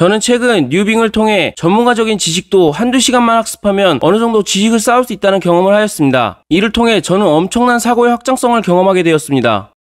저는 최근 뉴빙을 통해 전문가적인 지식도 한두 시간만 학습하면 어느 정도 지식을 쌓을 수 있다는 경험을 하였습니다. 이를 통해 저는 엄청난 사고의 확장성을 경험하게 되었습니다.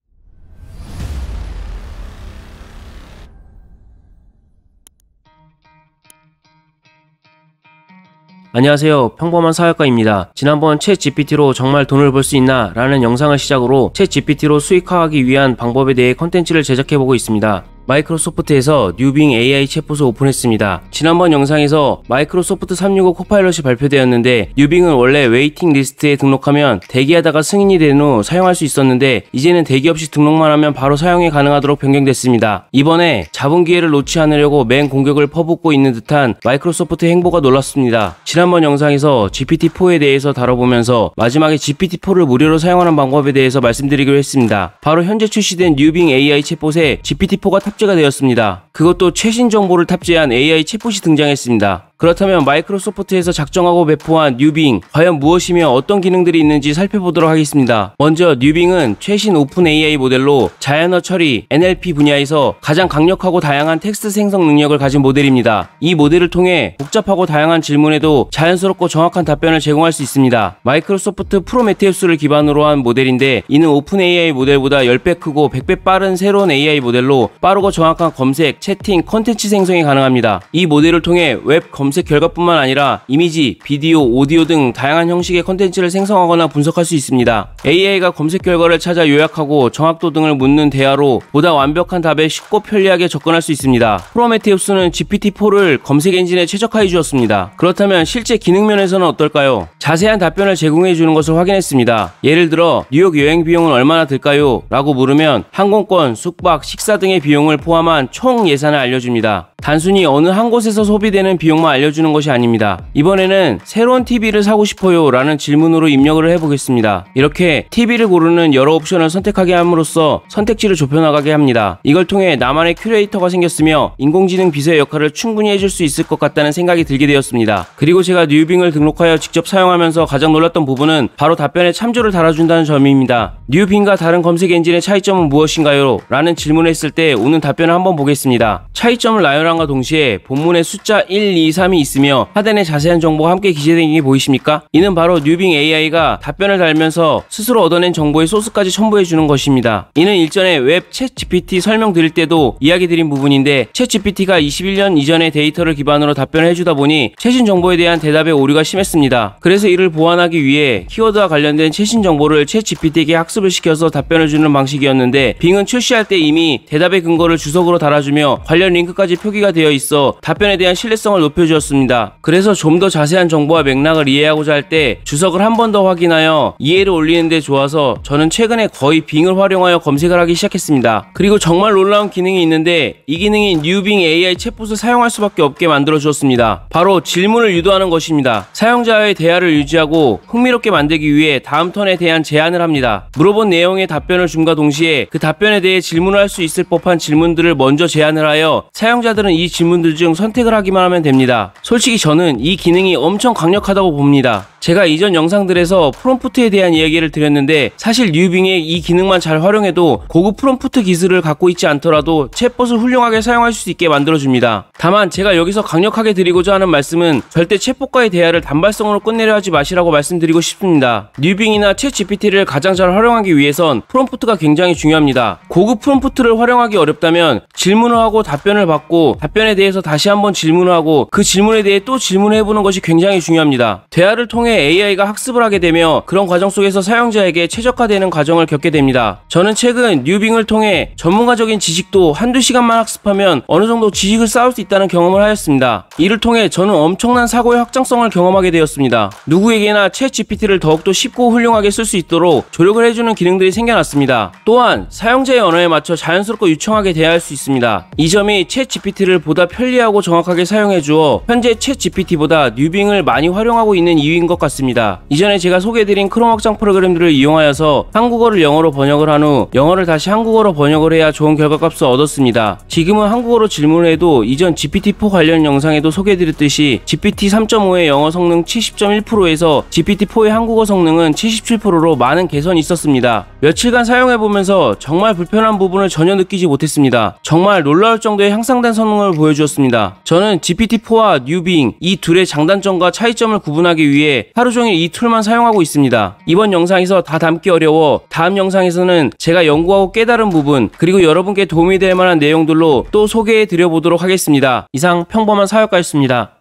안녕하세요. 평범한 사회과입니다 지난번 채 GPT로 정말 돈을 벌 수 있나 라는 영상을 시작으로 채 GPT로 수익화하기 위한 방법에 대해 컨텐츠를 제작해보고 있습니다. 마이크로소프트에서 뉴빙 AI 챗봇을 오픈했습니다. 지난번 영상에서 마이크로소프트 365 코파일럿이 발표되었는데 뉴빙은 원래 웨이팅 리스트에 등록하면 대기하다가 승인이 된 후 사용할 수 있었는데 이제는 대기 없이 등록만 하면 바로 사용이 가능하도록 변경됐습니다. 이번에 잡은 기회를 놓지 않으려고 맨 공격을 퍼붓고 있는 듯한 마이크로소프트 행보가 놀랐습니다. 지난번 영상에서 GPT-4에 대해서 다뤄보면서 마지막에 GPT-4를 무료로 사용하는 방법에 대해서 말씀드리기로 했습니다. 바로 현재 출시된 뉴빙 AI 챗봇에 GPT-4가 탑 탑재가 되었습니다. 그것도 최신 정보를 탑재한 AI 챗봇이 등장했습니다. 그렇다면 마이크로소프트에서 작정하고 배포한 뉴빙 과연 무엇이며 어떤 기능들이 있는지 살펴보도록 하겠습니다. 먼저 뉴빙은 최신 오픈 AI 모델로 자연어 처리, NLP 분야에서 가장 강력하고 다양한 텍스트 생성 능력을 가진 모델입니다. 이 모델을 통해 복잡하고 다양한 질문에도 자연스럽고 정확한 답변을 제공할 수 있습니다. 마이크로소프트 프로메테우스를 기반으로 한 모델인데 이는 오픈 AI 모델보다 10배 크고 100배 빠른 새로운 AI 모델로 빠르고 정확한 검색, 채팅, 컨텐츠 생성이 가능합니다. 이 모델을 통해 웹 검색 검색 결과뿐만 아니라 이미지, 비디오, 오디오 등 다양한 형식의 컨텐츠를 생성하거나 분석할 수 있습니다. AI가 검색 결과를 찾아 요약하고 정확도 등을 묻는 대화로 보다 완벽한 답에 쉽고 편리하게 접근할 수 있습니다. 프로메테우스는 GPT-4를 검색 엔진에 최적화해 주었습니다. 그렇다면 실제 기능 면에서는 어떨까요? 자세한 답변을 제공해 주는 것을 확인했습니다. 예를 들어 뉴욕 여행 비용은 얼마나 들까요? 라고 물으면 항공권, 숙박, 식사 등의 비용을 포함한 총 예산을 알려줍니다. 단순히 어느 한 곳에서 소비되는 비용만 알려주는 것이 아닙니다. 이번에는 새로운 TV를 사고 싶어요 라는 질문으로 입력을 해보겠습니다. 이렇게 TV를 고르는 여러 옵션을 선택하게 함으로써 선택지를 좁혀나가게 합니다. 이걸 통해 나만의 큐레이터가 생겼으며 인공지능 비서의 역할을 충분히 해줄 수 있을 것 같다는 생각이 들게 되었습니다. 그리고 제가 뉴빙을 등록하여 직접 사용하면서 가장 놀랐던 부분은 바로 답변에 참조를 달아준다는 점입니다. 뉴빙과 다른 검색 엔진의 차이점은 무엇인가요? 라는 질문을 했을 때 오는 답변을 한번 보겠습니다. 차이점을 나열하 발열함과 동시에 본문에 숫자 1, 2, 3이 있으며 하단에 자세한 정보가 함께 기재된 게 보이십니까? 이는 바로 뉴빙 AI가 답변을 달면서 스스로 얻어낸 정보의 소스까지 첨부해 주는 것입니다. 이는 일전에 웹 챗 GPT 설명 드릴 때도 이야기 드린 부분인데 챗 GPT가 21년 이전의 데이터를 기반으로 답변을 해주다 보니 최신 정보에 대한 대답의 오류가 심했습니다. 그래서 이를 보완하기 위해 키워드와 관련된 최신 정보를 챗 GPT에게 학습을 시켜서 답변을 주는 방식이었는데 빙은 출시할 때 이미 대답의 근거를 주석으로 달아주며 관련 링크까지 표기 표기가 되어 있어 답변에 대한 신뢰성을 높여주었습니다. 그래서 좀 더 자세한 정보와 맥락을 이해하고자 할 때 주석을 한 번 더 확인하여 이해를 올리는데 좋아서 저는 최근에 거의 빙을 활용하여 검색을 하기 시작했습니다. 그리고 정말 놀라운 기능이 있는데 이 기능이 뉴빙 AI 챗봇을 사용할 수밖에 없게 만들어 주었습니다. 바로 질문을 유도하는 것입니다. 사용자와의 대화를 유지하고 흥미롭게 만들기 위해 다음 턴에 대한 제안을 합니다. 물어본 내용의 답변을 줌과 동시에 그 답변에 대해 질문을 할 수 있을 법한 질문들을 먼저 제안을 하여 사용자들은 분들은 이 질문들 중 선택을 하기만 하면 됩니다. 솔직히 저는 이 기능이 엄청 강력하다고 봅니다. 제가 이전 영상들에서 프롬프트에 대한 이야기를 드렸는데 사실 뉴빙의 이 기능만 잘 활용해도 고급 프롬프트 기술을 갖고 있지 않더라도 챗봇을 훌륭하게 사용할 수 있게 만들어줍니다. 다만 제가 여기서 강력하게 드리고자 하는 말씀은 절대 챗봇과의 대화를 단발성으로 끝내려 하지 마시라고 말씀드리고 싶습니다. 뉴빙이나 챗GPT를 가장 잘 활용하기 위해선 프롬프트가 굉장히 중요합니다. 고급 프롬프트를 활용하기 어렵다면 질문을 하고 답변을 받고 답변에 대해서 다시 한번 질문하고 그 질문에 대해 또 질문해보는 것이 굉장히 중요합니다. 대화를 통해 AI가 학습을 하게 되며 그런 과정 속에서 사용자에게 최적화되는 과정을 겪게 됩니다. 저는 최근 뉴빙을 통해 전문가적인 지식도 한두 시간만 학습하면 어느 정도 지식을 쌓을 수 있다는 경험을 하였습니다. 이를 통해 저는 엄청난 사고의 확장성을 경험하게 되었습니다. 누구에게나 챗 GPT를 더욱더 쉽고 훌륭하게 쓸 수 있도록 조력을 해주는 기능들이 생겨났습니다. 또한 사용자의 언어에 맞춰 자연스럽고 유청하게 대화할 수 있습니다. 이 점이 챗 GPT를 GPT를 보다 편리하고 정확하게 사용해 주어 현재 챗 GPT보다 뉴빙을 많이 활용하고 있는 이유인 것 같습니다. 이전에 제가 소개해드린 크롬 확장 프로그램들을 이용하여서 한국어를 영어로 번역을 한 후 영어를 다시 한국어로 번역을 해야 좋은 결과값을 얻었습니다. 지금은 한국어로 질문을 해도 이전 GPT-4 관련 영상에도 소개해드렸듯이 GPT 3.5의 영어 성능 70.1%에서 GPT-4의 한국어 성능은 77%로 많은 개선이 있었습니다. 며칠간 사용해보면서 정말 불편한 부분을 전혀 느끼지 못했습니다. 정말 놀라울 정도의 향상된 성능 성을 보여주었습니다. 저는 GPT-4와 뉴빙 이 둘의 장단점과 차이점을 구분하기 위해 하루 종일 이 툴만 사용하고 있습니다. 이번 영상에서 다 담기 어려워 다음 영상에서는 제가 연구하고 깨달은 부분 그리고 여러분께 도움이 될 만한 내용들로 또 소개해 드려보도록 하겠습니다. 이상 평범한 사역가였습니다.